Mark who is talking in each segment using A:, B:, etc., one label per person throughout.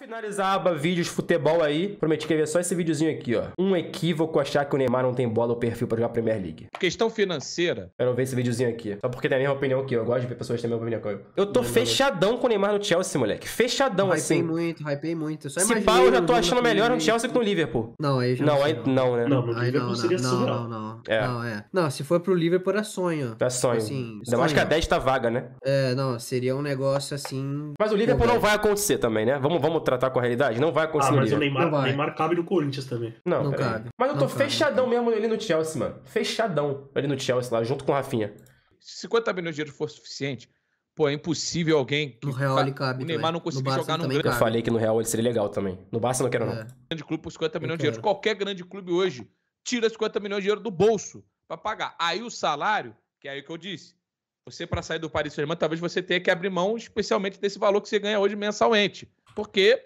A: finalizar a aba vídeos futebol aí, prometi que ia ver só esse videozinho aqui, ó. Um equívoco achar que o Neymar não tem bola ou perfil pra jogar Premier League.
B: Questão financeira. Eu não
A: ver esse videozinho aqui. Só porque tem a mesma opinião que eu. Eu gosto de ver pessoas que têm a mesma opinião que eu. Eu tô fechadão com o Neymar no Chelsea, moleque. Fechadão, hypei assim. Hypei
C: muito, hypei muito. Só Se pá, eu já tô achando melhor no Chelsea que no Liverpool. Não, aí já não, não, aí, não né? Não, no Liverpool seria né? surreal. Não, não, é. não. É. Não, se for pro Liverpool era sonho. É sonho. Assim, Ainda mais que a
A: 10 tá vaga, né?
C: É, não, seria um negócio assim... Mas o Liverpool não
A: vai acontecer também, né? Vamos, vamos tratar com a realidade? Não vai conseguir. Ah, mas o Neymar, o Neymar
C: cabe no Corinthians também. Não, não cabe. Mas eu tô
A: fechadão cabe. mesmo ali no Chelsea, mano. Fechadão ali no Chelsea lá, junto com o Rafinha.
B: Se 50 milhões de euros for suficiente, Pô, é impossível alguém. Que no Real ele cabe. O Neymar não conseguir jogar no grande. Eu falei que
A: no Real ele seria legal também. No Barça não quero, não. É.
B: Grande clube por 50 milhões de euros. Qualquer grande clube hoje tira 50 milhões de euros do bolso para pagar. Aí o salário, que é aí que eu disse. Você, para sair do Paris Saint-Germain, talvez você tenha que abrir mão especialmente desse valor que você ganha hoje mensalmente. Porque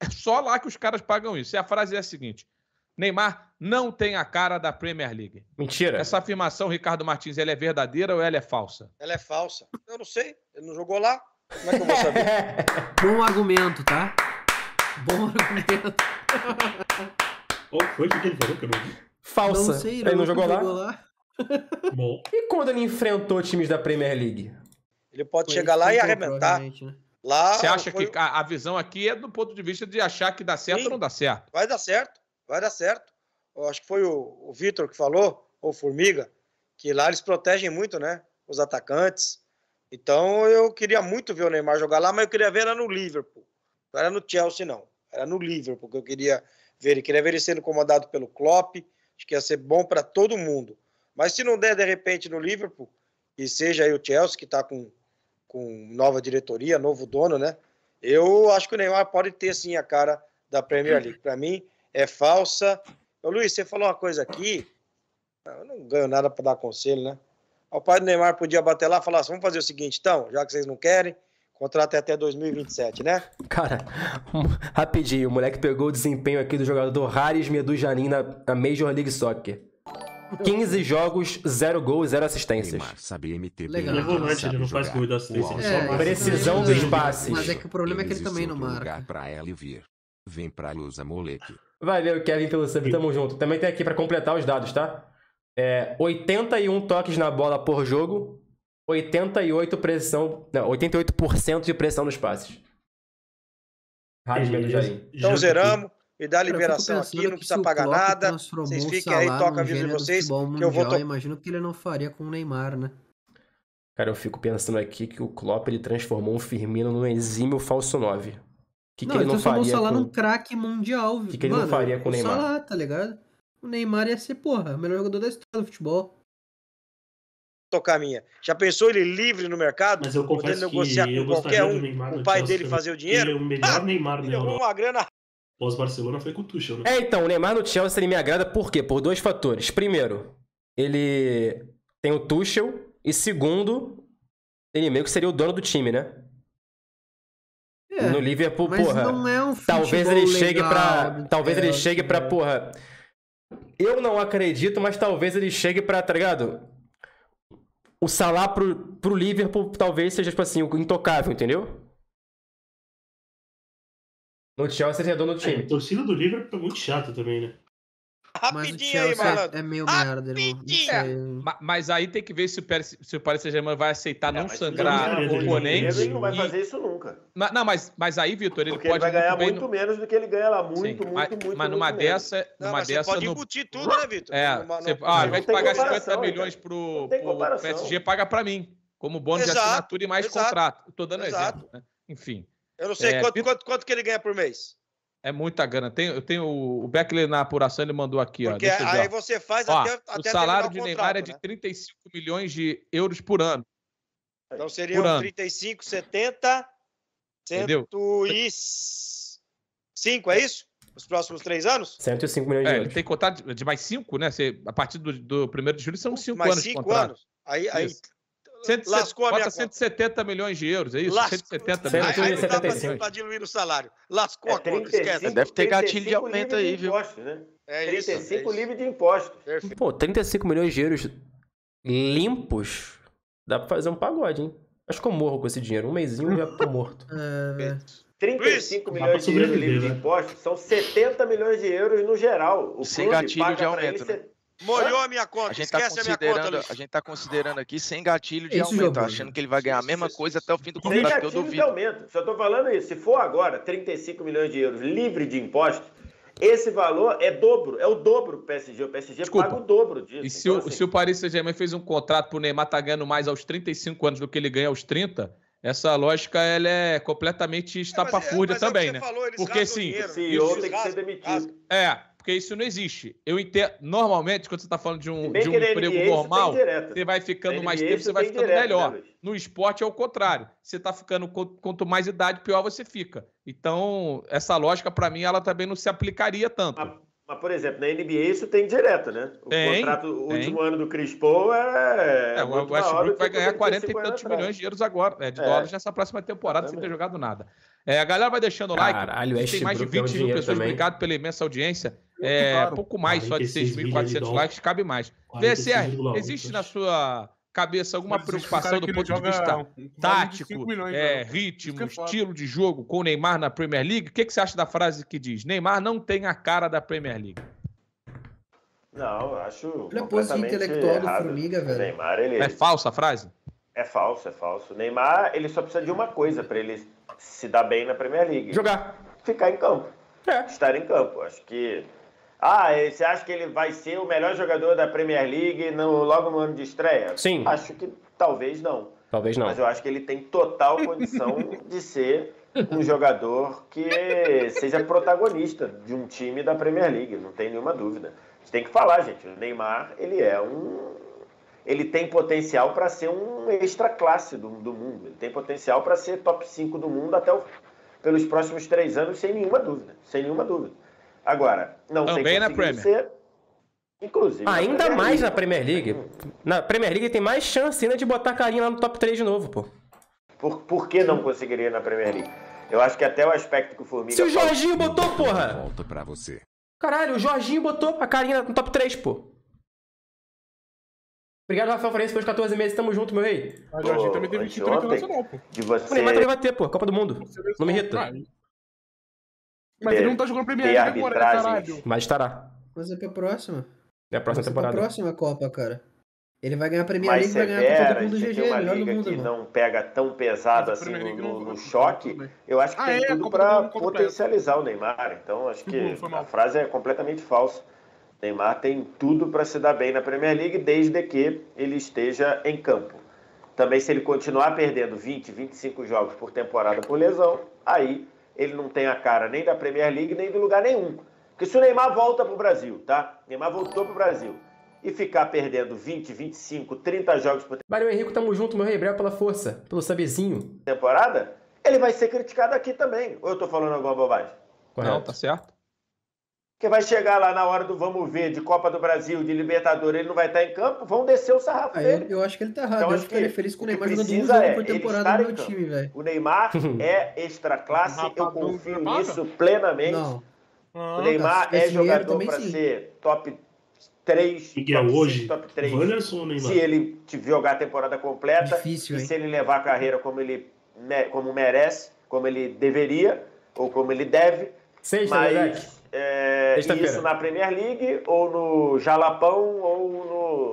B: é só lá que os caras pagam isso. E a frase é a seguinte: Neymar não tem a cara da Premier League. Mentira. Essa afirmação, Ricardo Martins, ela é verdadeira ou ela é falsa?
D: Ela é falsa. Eu não sei. Ele não jogou lá. Como é que eu vou saber?
C: Bom argumento, tá? Bom argumento. foi o que ele falou que eu não
A: vi? Falsa. Não sei, ele não jogou, lá? lá. Bom. E quando ele enfrentou times da
D: Premier League?
B: Ele pode foi chegar lá e arrebentar. Né? Lá, Você acha foi... que a, visão aqui é do ponto de vista de achar que dá certo Sim, ou não dá certo?
D: Vai dar certo, vai dar certo. Eu acho que foi o, o Vitor que falou, ou Formiga, que lá eles protegem muito, né? Os atacantes. Então eu queria muito ver o Neymar jogar lá, mas eu queria ver era no Liverpool. Não era no Chelsea, não. Era no Liverpool que eu queria ver ele. Queria ver ele sendo comandado pelo Klopp. Acho que ia ser bom para todo mundo. Mas se não der, de repente, no Liverpool, e seja aí o Chelsea, que está com com nova diretoria, novo dono, né? Eu acho que o Neymar pode ter sim a cara da Premier League. Para mim é falsa. Ô, Luiz, você falou uma coisa aqui. Ah, eu não ganho nada para dar conselho, né? O pai do Neymar podia bater lá e falar assim: vamos fazer o seguinte, então, já que vocês não querem, contrato é até 2027, né?
E: Cara,
A: rapidinho, o moleque pegou o desempenho aqui do jogador Haris Medujanin na, na Major League Soccer. 15 jogos, 0 gols, 0 assistências. Sabe MTB. Legal. Ele é volante, ele não faz gol da assistência. É, Precisão dos passes. Mas é que o problema é que ele também não marca. Lugar
F: pra ela vir. Vem pra Lusa, moleque.
A: Valeu, Kevin, pelo sub. Tamo junto. Também tem aqui pra completar os dados, tá? É, 81 toques na bola por jogo, 88 pressão, não, 88% de pressão nos passes.
E: Rádio menos Então zeramos me dá liberação aqui, não precisa pagar nada. Vocês
C: fiquem aí, toca a vida de vocês. Mundial, que eu vou to... Imagino que ele não faria com o Neymar, né?
A: Cara, eu fico pensando aqui que o Klopp ele transformou um Firmino num exímio falso 9.
F: Que não, que ele não faria o Salah com... num
C: craque mundial. O que, que ele Mano, não faria com o Neymar? O Salah, tá ligado? O Neymar ia ser, porra, o melhor jogador da história do futebol
D: tocar minha. Já pensou ele livre no mercado? Mas eu confesso podendo negociar com qualquer um, o pai dele né? fazer o dinheiro? Ele é o melhor ah, Neymar da Europa. uma grana pós-Barcelona foi com o Tuchel, né? É,
A: então, o Neymar no Chelsea ele me agrada por quê? Por dois fatores. Primeiro, ele tem o Tuchel. E segundo, ele meio que seria o dono do time, né? É, no Liverpool, porra. É um talvez ele legal, chegue para, talvez é, ele chegue para é, tipo- porra. Eu não acredito, mas talvez ele chegue para, tá ligado? O salário pro, pro Liverpool talvez seja tipo assim, o intocável, entendeu? No Chelsea ele é dono do é, time. É, a torcida do Liverpool é muito chata também, né? Rapidinho aí, mano. É
B: meio merda, irmão. mas aí tem que ver se o, Paris, se o Paris Saint-Germain vai aceitar é, não, não sangrar o oponente. Ele não vai fazer isso nunca. Mas, não, mas, mas aí, Vitor, ele Porque pode. Ele vai ganhar muito, muito no...
E: menos do que ele ganha lá. Muito, Sim, muito, mas, muito. Mas numa muito dessa. Menos. Numa não, mas dessa você pode no... embutir
B: tudo, né, Vitor? É. você, ah, ao invés de pagar 50 milhões pro, pro PSG, paga pra mim. Como bônus de assinatura e mais contrato. Tô dando exemplo. né? Enfim. Eu não sei é, quanto, quanto, quanto que ele ganha por mês. É muita grana. Tem, eu tenho o Beckley na apuração, ele mandou aqui. Porque ó, aí ver. você
D: faz ó, até, até. O salário de o contrato, Neymar é de
B: 35 né? milhões de euros por ano.
D: Então seria por 35, 70, 105, é isso? Os próximos três anos?
B: 105 milhões de é, euros. Ele tem contar de mais cinco, né? Você, a partir do, do 1 de julho são cinco mais anos. Mais cinco anos. Aí, aí 170, lascou a minha 170 milhões de euros, é isso? 170 milhões. Aí, aí dá tá pra, pra
D: diluir o salário. Lascou é, a
B: conta, 35, esquece. Deve ter gatilho de aumento aí, viu? né?
D: é 35 isso, é livre de
E: impostos.
A: Perfeito. Pô, 35 milhões de euros limpos, dá pra fazer um pagode, hein? Acho que eu morro com esse dinheiro. Um mêsinho já tô morto.
E: é, 35 milhões de euros livre né? de impostos são 70 milhões de euros no geral. O Sem gatilho de aumento, ele,
F: né? Molhou a minha conta, a gente tá considerando, a, a gente tá considerando aqui sem gatilho de isso, aumento, tá achando que ele vai ganhar a mesma coisa até o fim do contrato, que eu duvido. De
E: aumento. Só tô falando isso, se for agora 35 milhões de euros livre de impostos, esse valor é dobro, é o dobro do PSG. O PSG Desculpa. paga o
B: dobro disso. E se, então, o, assim... se o Paris Saint-Germain fez um contrato para o Neymar tá ganhando mais aos 35 anos do que ele ganha aos 30, essa lógica ela é completamente estapafúrdia é, mas, é, é também, né? Falou, Porque sim, dinheiro, outro tem que ser demitido. É, porque isso não existe. Eu entendo. Normalmente, quando você está falando de um, de um é emprego NBA, normal, você vai ficando NBA, mais tempo, você vai ficando direto, né, melhor. Né, no esporte é o contrário. Você está ficando quanto mais idade, pior você fica. Então, essa lógica, para mim, ela também não se aplicaria tanto. A...
E: Mas, por exemplo, na NBA isso tem direto, né? O tem, contrato, o último ano do Chris Paul é. é, é o Westbrook vai ganhar 40 e tantos milhões de
B: euros agora, né, de é, dólares nessa próxima temporada sem ter jogado nada. É, a galera vai deixando o like. Caralho, tem Westbrook mais de 20 é mil pessoas. Também. Obrigado pela imensa audiência. É, pouco mais, só de 6.400 likes, cabe mais. VSR, existe na sua cabeça alguma Mas preocupação do ponto de vista tático, milhões, é, ritmo, é estilo de jogo com o Neymar na Premier League? O que, que você acha da frase que diz: Neymar não tem a cara da Premier League?
E: Não, acho. Ele é intelectual errado. do Formiga, velho. Neymar, ele... É falsa a frase? É falso, é falso. O Neymar, ele só precisa de uma coisa para ele se dar bem na Premier League: jogar. Ficar em campo. É. Estar em campo. Acho que ah, você acha que ele vai ser o melhor jogador da Premier League no, logo no ano de estreia? Sim. Acho que talvez não. Talvez não. Mas eu acho que ele tem total condição de ser um jogador que seja protagonista de um time da Premier League, não tem nenhuma dúvida. A gente tem que falar, gente. O Neymar, ele é um. Ele tem potencial para ser um extra classe do, do mundo. Ele tem potencial para ser top 5 do mundo até o, pelos próximos três anos, sem nenhuma dúvida. Sem nenhuma dúvida. Agora, não Também na Premier. Ser, inclusive. Ainda na mais na
A: Premier League. Na Premier League tem mais chance ainda de botar carinha lá no top
E: 3 de novo, pô. Por, por que não conseguiria na Premier League? Eu acho que até o aspecto que o Formiga. Se o Jorginho botou, porra! Volta
A: pra você. Caralho, o Jorginho botou a carinha no top 3, pô. Obrigado, Rafael Florencio, pelos 14 meses. Tamo junto, meu rei. Ah, Jorginho também teve 23 internacional, pô. De você... O Neymar também vai ter, pô. Copa do Mundo. Não me irrita. Ah,
C: mas ele é, não tá jogando Premier League agora, né, caralho.
A: Mas estará.
C: Mas é pra próxima.
E: É a próxima temporada. É pra
C: próxima Copa, cara. Ele vai ganhar a Premier League, vai ganhar a Copa do Mundo GG, tem uma liga mundo, que mano.
E: não pega tão pesado assim no, no, no, choque. Eu acho que ah, tem é, tudo para potencializar o Neymar. Então acho que a frase é completamente falsa. Neymar tem tudo para se dar bem na Premier League desde que ele esteja em campo. Também se ele continuar perdendo 20, 25 jogos por temporada por lesão, aí ele não tem a cara nem da Premier League, nem de lugar nenhum. Porque se o Neymar volta para o Brasil, tá? Neymar voltou para o Brasil e ficar perdendo 20, 25, 30 jogos por temporada. Mário Henrique, tamo junto, meu rei, pela força, pelo
A: sabezinho.
E: Temporada, ele vai ser criticado aqui também. Ou eu tô falando alguma bobagem?
B: Correto. Não, tá certo
E: que vai chegar lá na hora do vamos ver, de Copa do Brasil, de Libertadores, ele não vai estar em campo, vão descer o sarrafo
C: ah, dele. Eu, eu, acho que ele tá errado,
A: então, eu acho que ele é feliz com o Neymar jogando um jogo é, por temporada no meu time,
E: velho. O Neymar é extra classe, eu confio nisso plenamente. Não. o Neymar é jogador para ser top 3, que é top é hoje, 6, top 3. só, Neymar. Se ele jogar a temporada completa Difícil, e hein? se ele levar a carreira como ele como merece, como ele deveria ou como ele deve. Sexta, mas... Né, é, isso na Premier League, ou no Jalapão, ou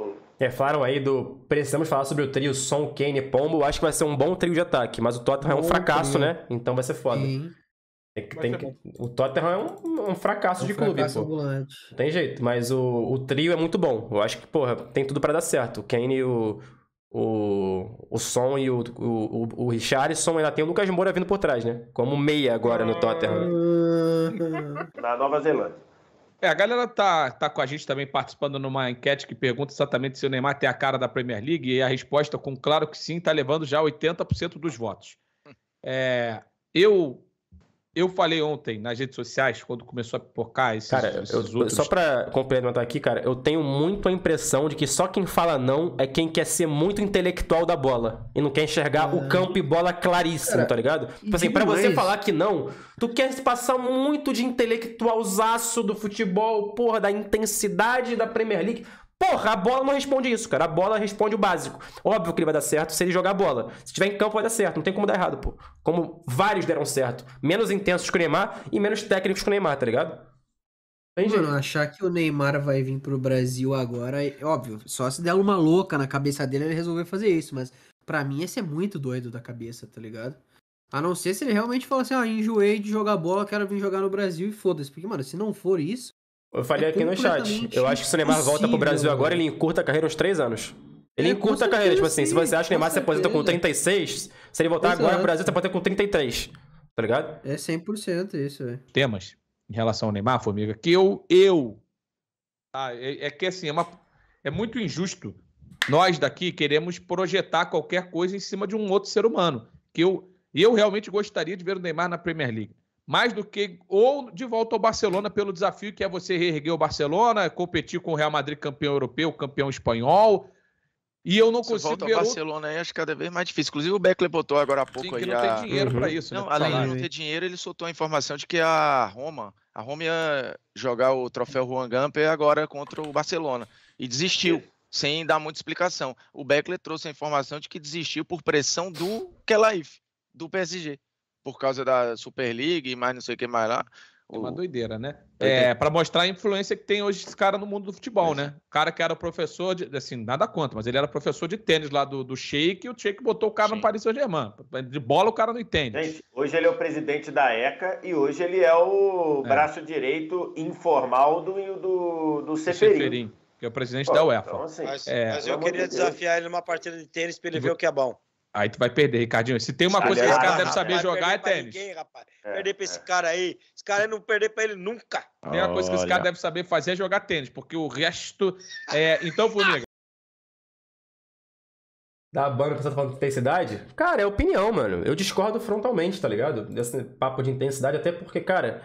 A: no. É, falaram aí do. Precisamos falar sobre o trio Son, Kane e Pombo. Acho que vai ser um bom trio de ataque, mas o Tottenham é um fracasso, né? Então vai ser foda. Sim. É tem, tem, o Tottenham é um, um fracasso é um de clube, fracasso pô. Ambulante. tem jeito, mas o, o trio é muito bom. Eu acho que, porra, tem tudo para dar certo. O Kane e o, o, o Son e o, o, o Richarlison, ainda tem o Lucas Moura vindo por trás, né? Como meia agora no Tottenham.
E: Na Nova Zelândia.
B: É, a galera tá, tá com a gente também participando numa enquete que pergunta exatamente se o Neymar tem a cara da Premier League e a resposta com claro que sim, tá levando já 80% dos votos. É, eu eu falei ontem nas redes sociais, quando começou a pipocar esses, cara, esses eu, outros... Só
A: para complementar aqui, cara, eu tenho muito a impressão de que só quem fala não é quem quer ser muito intelectual da bola e não quer enxergar ah. o campo e bola claríssimo, cara, tá ligado? Tipo assim, pra você falar que não, tu quer se passar muito de intelectualzaço do futebol, porra, da intensidade da Premier League. Porra, a bola não responde isso, cara. A bola responde o básico. Óbvio que ele vai dar certo se ele jogar a bola. Se tiver em campo, vai dar certo. Não tem como dar errado, pô. Como vários deram certo. Menos intensos que o Neymar e menos técnicos que o Neymar, tá ligado?
C: Entendi. Mano, achar que o Neymar vai vir pro Brasil agora, é óbvio, só se der uma louca na cabeça dele ele resolver fazer isso, mas para mim esse é muito doido da cabeça, tá ligado? A não ser se ele realmente falar assim, ah, enjoei de jogar bola, quero vir jogar no Brasil e foda-se. Porque, mano, se não for isso, eu falei é aqui no chat. Eu acho que se o Neymar volta pro Brasil agora,
A: ele encurta a carreira uns três anos.
C: Ele é, encurta a carreira, tipo assim, sim, se você acha que o Neymar se aposenta com
A: 36, se ele voltar Exato. agora pro Brasil, você aposenta com 33. Tá ligado?
C: É 100%
B: isso, velho. Temas em relação ao Neymar, Formiga, que eu. eu ah, é, é que assim, é, uma, é muito injusto. Nós daqui queremos projetar qualquer coisa em cima de um outro ser humano. Que eu, eu realmente gostaria de ver o Neymar na Premier League mais do que ou de volta ao Barcelona pelo desafio que é você reerguer o Barcelona, competir com o Real Madrid campeão europeu, campeão espanhol. E eu não consigo volta ver. Volta ao
F: Barcelona aí, acho é cada vez mais difícil. Inclusive o Beckler botou agora há pouco Sim, aí. Que não a... tem dinheiro uhum. para isso, né? não, né? Além de não ter dinheiro, ele soltou a informação de que a Roma, a Roma ia jogar o troféu Juan Gamper agora contra o Barcelona e desistiu. É sem dar muita explicação. O Beckler trouxe a informação de que desistiu por pressão do Kelaif, do PSG por causa da Super League e mais não sei o que mais lá. É uma doideira, né? É, para mostrar a influência que tem hoje esse cara no mundo do futebol,
B: né? é. né? O cara que era professor de, assim, nada conta, mas ele era professor de tênis lá do, do Sheik e o Sheik botou o cara Sim. no Paris Saint-Germain. De bola o cara não entende. Gente, hoje ele é o presidente da ECA
E: e hoje ele é o é. braço direito informal do, do, do Seferin.
B: que é o presidente Pô, da UEFA. Então, assim, é, mas, eu queria desafiar
D: ele numa partida de tênis para ele ver o que é bom.
B: Aí tu vai perder, Ricardinho. Se tem uma coisa que esse cara deve saber jogar é tênis. Ninguém, rapaz. É, perder pra esse é. cara aí. Esse cara não perder pra ele nunca. Tem uma coisa que esse cara deve saber fazer é jogar tênis, porque o resto é. Então, Formiga.
A: Da banda que você tá falando de intensidade? Cara, é opinião, mano. Eu discordo frontalmente, tá ligado? Desse papo de intensidade, até porque, cara.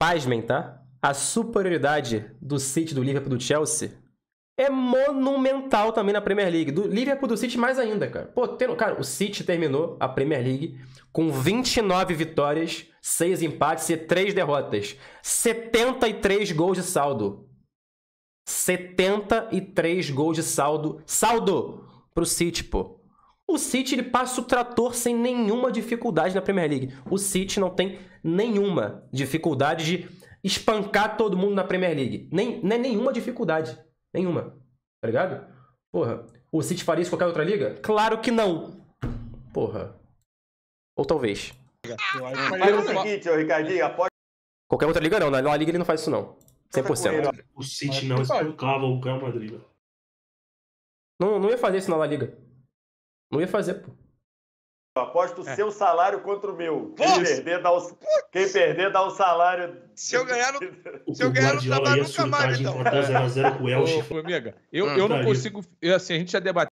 A: Pasmem, tá? A superioridade do City, do Liverpool, do Chelsea é monumental também na Premier League. Do Liverpool do City mais ainda, cara. Pô, cara, o City terminou a Premier League com 29 vitórias, 6 empates e 3 derrotas. 73 gols de saldo. 73 gols de saldo. Saldo pro City, pô. O City ele passa o trator sem nenhuma dificuldade na Premier League. O City não tem nenhuma dificuldade de espancar todo mundo na Premier League. Nem, nem nenhuma dificuldade. Nenhuma. Tá ligado? Porra. O City faria isso qualquer outra liga? Claro que não. Porra. Ou talvez.
E: Mas é o seguinte, ô Ricardinho, após.
A: Qualquer outra liga não, na né? Liga ele não faz isso não. 100%. Né?
E: O City não
A: explicava o Real Madrid. Né? Não, não ia fazer isso na La Liga. Não ia fazer, pô.
E: Aposto o é. seu salário contra o meu. Quem perder, dá o, quem perder dá o salário. Se eu ganhar, se eu ganhar não trabalho então. é nunca mais, então. com o Elche.
B: eu, ah, eu não consigo. Eu, assim, a gente já debateu.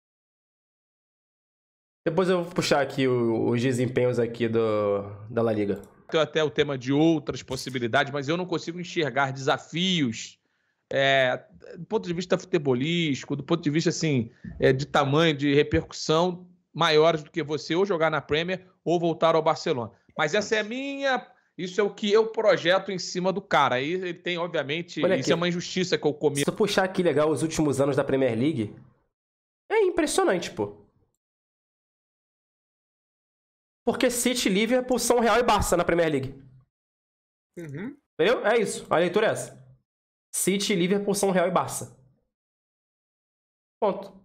A: Depois eu vou puxar aqui os desempenhos aqui do, da La Liga.
B: Até o tema de outras possibilidades, mas eu não consigo enxergar desafios é, do ponto de vista futebolístico, do ponto de vista assim, é, de tamanho, de repercussão maiores do que você ou jogar na Premier ou voltar ao Barcelona. Mas essa é minha. Isso é o que eu projeto em cima do cara. Aí ele tem, obviamente, Olha isso é aqui. é uma injustiça que eu comi. Se eu
A: puxar aqui legal os últimos anos da Premier League, é impressionante, pô. Porque City, Liverpool, São Real e Barça na Premier League. Uhum. Entendeu? É isso. A leitura é essa. City, Liverpool, São Real e Barça.
F: Ponto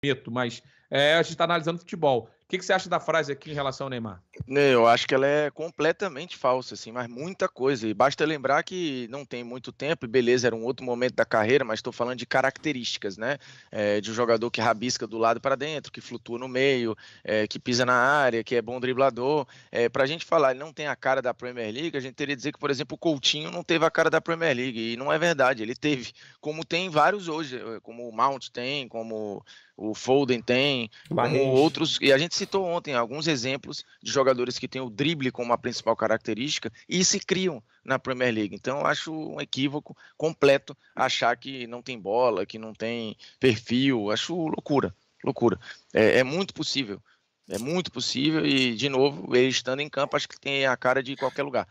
B: prometo, mas é, a gente está analisando futebol. O que, que você acha da frase aqui em relação ao Neymar?
F: Né, eu acho que ela é completamente falsa, assim, mas muita coisa. E basta lembrar que não tem muito tempo, e beleza, era um outro momento da carreira, mas estou falando de características, né? É, de um jogador que rabisca do lado para dentro, que flutua no meio, é, que pisa na área, que é bom driblador. É, para a gente falar, ele não tem a cara da Premier League, a gente teria que dizer que, por exemplo, o Coutinho não teve a cara da Premier League. E não é verdade, ele teve, como tem vários hoje, eh, como o Mount tem, como o Foden tem, como outros. E a gente citou ontem alguns exemplos de jogadores jogadores que têm o drible como a principal característica e se criam na Premier League. Então, acho um equívoco completo achar que não tem bola, que não tem perfil. Acho loucura, loucura. É, é muito possível, é muito possível e, de novo, ele estando em campo, acho que tem a cara de qualquer lugar.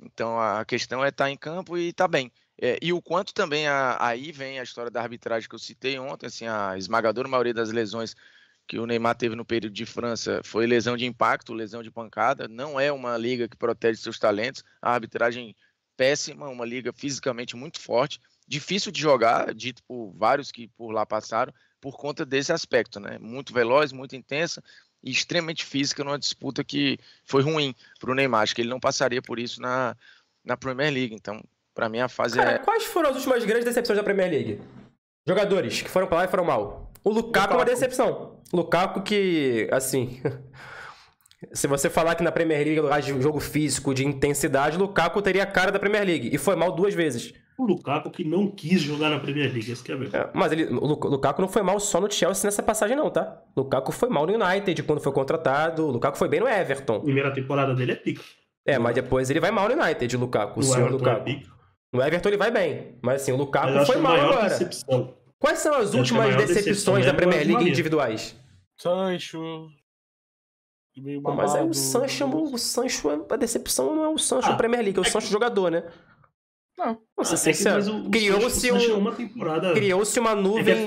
F: Então, a questão é estar tá em campo e estar tá bem. É, e o quanto também a, aí vem a história da arbitragem que eu citei ontem, assim, a esmagadora maioria das lesões que o Neymar teve no período de França foi lesão de impacto, lesão de pancada. Não é uma liga que protege seus talentos. A arbitragem péssima, uma liga fisicamente muito forte, difícil de jogar, dito por vários que por lá passaram, por conta desse aspecto, né? Muito veloz, muito intensa e extremamente física numa disputa que foi ruim para o Neymar. Acho que ele não passaria por isso na, na Premier League. Então, para mim, a fase Cara, é. Quais
A: foram as últimas grandes decepções da Premier League? Jogadores que foram para lá e foram mal. O Lukaku, é uma decepção. Lukaku que, assim... Se você falar que na Premier League lugar é de jogo físico, de intensidade, Lukaku teria a cara da Premier League. E foi mal duas vezes.
C: O Lukaku que não quis jogar na Premier League, isso que é verdade. É,
A: mas ele, o Lukaku não foi mal só no Chelsea nessa passagem não, tá? O Lukaku foi mal no United quando foi contratado. O Lukaku foi bem no Everton. primeira temporada dele é pico. É, mas depois ele vai mal no United, o Lukaku. O, o senhor Everton é Lukaku. É no Everton ele vai bem. Mas assim, o Lukaku foi mal agora. Decepção. Quais são as últimas decepções da Premier League individuais?
C: Sancho. Meio mas aí o Sancho,
A: é o Sancho, é- a decepção não é o Sancho ah, Premier League, é o é Sancho jogador, né? Não. Nossa, ah, sincero. Criou-se um, uma temporada. Criou-se
C: uma nuvem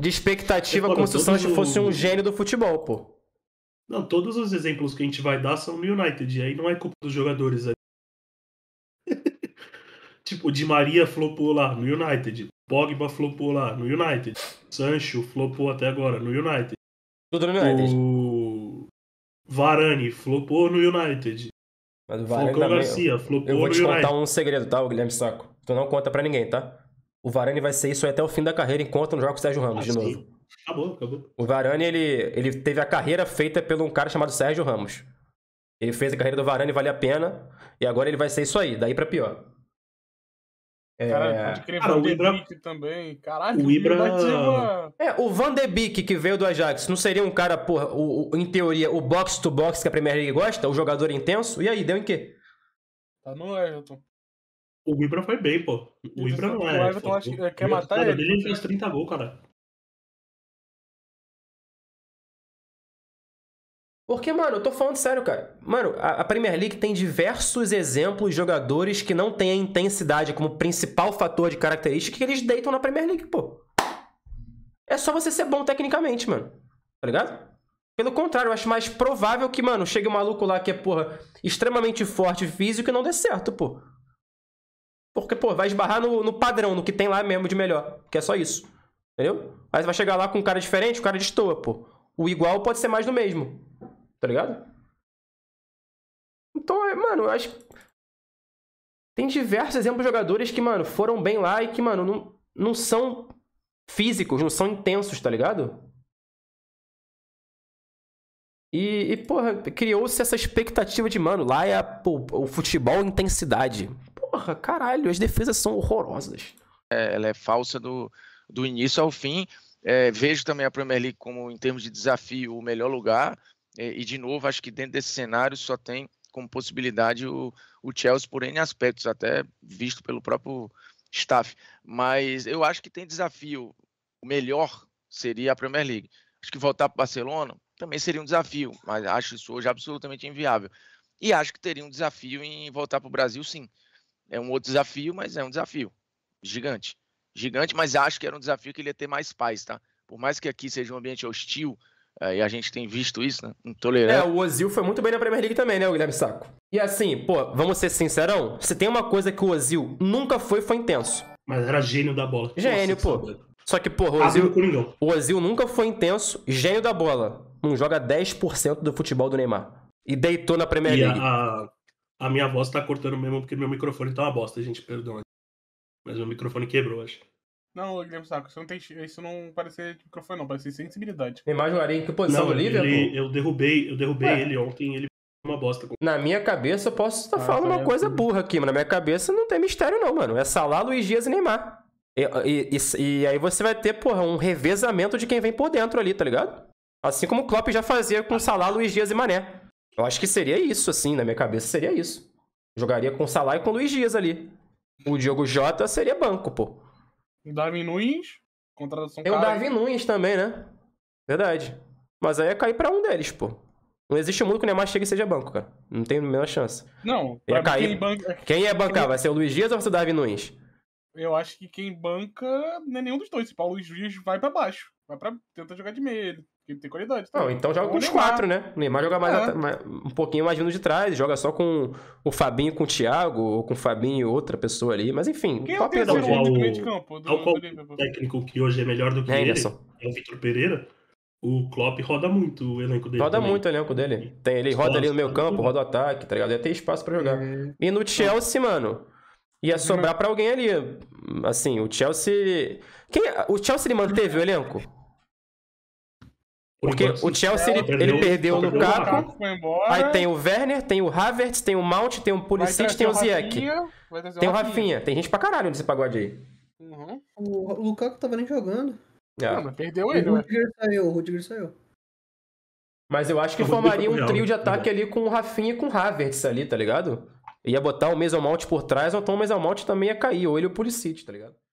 C: de expectativa foda, como se o Sancho fosse um gênio do futebol, pô. Não, todos os exemplos que a gente vai dar são no United, e aí não é culpa dos jogadores. Aí. tipo, o Di Maria flopou lá no United. Pogba flopou lá no United. Sancho flopou até agora no United. Tudo no United. O Varane flopou no United. Mas o Varane Falcão também, Garcia eu, eu vou te contar
A: um segredo, tá, o Guilherme Saco? Tu não conta para ninguém, tá? O Varane vai ser isso até o fim da carreira enquanto não joga com o Sérgio Ramos ah, de sim. novo.
C: Acabou, acabou.
A: O Varane, ele, ele teve a carreira feita por um cara chamado Sérgio Ramos. Ele fez a carreira do Varane, vale a pena. E agora ele vai ser isso aí, daí para pior. Cara, é. pode crer, cara, Van o Ibra...
B: também. Caralho, o Ibra...
A: É, o Van de Beek que veio do Ajax, não seria um cara, porra, o, o, em teoria, o box-to-box -box que a Premier League gosta? O jogador intenso? E aí, deu em quê?
C: Tá no Everton. O Ibra foi bem, pô.
A: O Ibra não é. O Everton acho que quer matar ele. Ele fez 30 gols, cara. Porque, mano, eu tô falando sério, cara. Mano, a, Premier League tem diversos exemplos de jogadores que não têm a intensidade como principal fator de característica que eles deitam na Premier League, pô. É só você ser bom tecnicamente, mano. Tá ligado? Pelo contrário, eu acho mais provável que, mano, chegue um maluco lá que é, porra, extremamente forte físico e não dê certo, pô. Porque, pô, vai esbarrar no, no padrão, no que tem lá mesmo de melhor. Que é só isso. Entendeu? Aí você vai chegar lá com um cara diferente, o cara destoa, pô. O igual pode ser mais do mesmo tá ligado? Então, é, mano, eu acho. Tem diversos exemplos de jogadores que, mano, foram bem lá e que, mano, não, não são físicos, não são intensos, tá ligado? E, e porra, criou-se essa expectativa de, mano, lá é o futebol intensidade. Porra, caralho, as defesas são
F: horrorosas. É, ela é falsa do, do início ao fim. É, vejo também a Premier League como, em termos de desafio, o melhor lugar é, e, de novo, acho que dentro desse cenário só tem como possibilidade o, o Chelsea por N aspectos, até visto pelo próprio staff. Mas eu acho que tem desafio. O melhor seria a Premier League. Acho que voltar para o Barcelona também seria um desafio, mas acho isso hoje absolutamente inviável. E acho que teria um desafio em voltar para o Brasil, sim. É um outro desafio, mas é um desafio gigante. Gigante, mas acho que era um desafio que ele ia ter mais paz, tá? Por mais que aqui seja um ambiente hostil, é, e a gente tem visto isso, né? Intolerante. É, o
A: Ozil foi muito bem na Premier League também, né, o Guilherme Saco? E assim, pô, vamos ser sincerão, se tem uma coisa que o Ozil nunca foi, foi intenso.
C: Mas era gênio da bola. Gênio, Nossa, pô. É
A: Só que, porra, o Ozil, o Ozil nunca foi intenso, gênio da bola. Não joga 10% do futebol do Neymar. E deitou na Premier e League.
C: A, a minha voz tá cortando mesmo porque meu microfone tá uma bosta, gente, Perdão. Mas meu microfone quebrou, acho. Não, Guilherme Saco, isso não, tem, isso não parecia de microfone, não, parecia sensibilidade. Neymar Juarez, em que posição não, do Ele, eu derrubei, eu derrubei Ué. ele ontem, ele uma bosta. Com...
A: Na minha cabeça, eu posso estar ah, falando tá uma coisa burra aqui, mas na minha cabeça não tem mistério, não, mano. É Salah, Luiz Dias e Neymar. E, e, e, e aí você vai ter, porra, um revezamento de quem vem por dentro ali, tá ligado? Assim como o Klopp já fazia com Salah, Luiz Dias e Mané. Eu acho que seria isso, assim, na minha cabeça seria isso. Jogaria com Salah e com Luiz Dias ali. O Diogo Jota seria banco, pô.
B: Darwin Nunes, contratação Tem o Darwin
C: Nunes também, né?
A: Verdade. Mas aí é cair pra um deles, pô. Não existe mundo que o Neymar chegue e seja banco, cara. Não tem a menor chance.
B: Não, ia cair... quem, banca...
A: quem bancar? Vai ser o Luiz Dias ou vai ser o Darwin Nunes?
B: Eu acho que quem banca não é nenhum dos dois. Se Paulo Luiz Dias vai para baixo. Vai para tenta jogar de meia que tem qualidade. Tá? Não, então joga com os
A: quatro, né? O Neymar joga mais, é. um pouquinho mais vindo de trás, joga só com o Fabinho com o Thiago, ou com o Fabinho e outra pessoa ali, mas enfim. Quem é o terceiro É do de
C: campo? Do, é qual técnico que hoje é melhor do que é, ele é o Vitor Pereira. O Klopp roda muito o elenco dele. Roda também. muito o elenco dele. Tem ele roda ali no meio campo,
A: roda o ataque, tá ligado? Ia ter espaço para jogar. É. E no Chelsea, mano, ia sobrar para alguém ali. Assim, o Chelsea. Quem... O Chelsea ele manteve o elenco? Porque o Chelsea ele, perdeu, ele perdeu o Lukaku, aí tem o Werner, tem o Havertz, tem o Mount, tem o Pulisic, tem o Ziyech.
B: Tem o Rafinha,
A: tem gente pra caralho nesse pagode aí.
C: Uhum. O, Lucas Lukaku tava nem jogando.
A: É. Não, mas perdeu ele, O
C: Rudiger né? saiu, o Rudiger saiu.
A: Mas eu acho que formaria um trio de ataque
C: ali com o Rafinha e com o
A: Havertz ali, tá ligado? Ia botar o Mesomalt por trás, ou então o Mesomalt também ia cair, ou ele o Pulisic, tá ligado?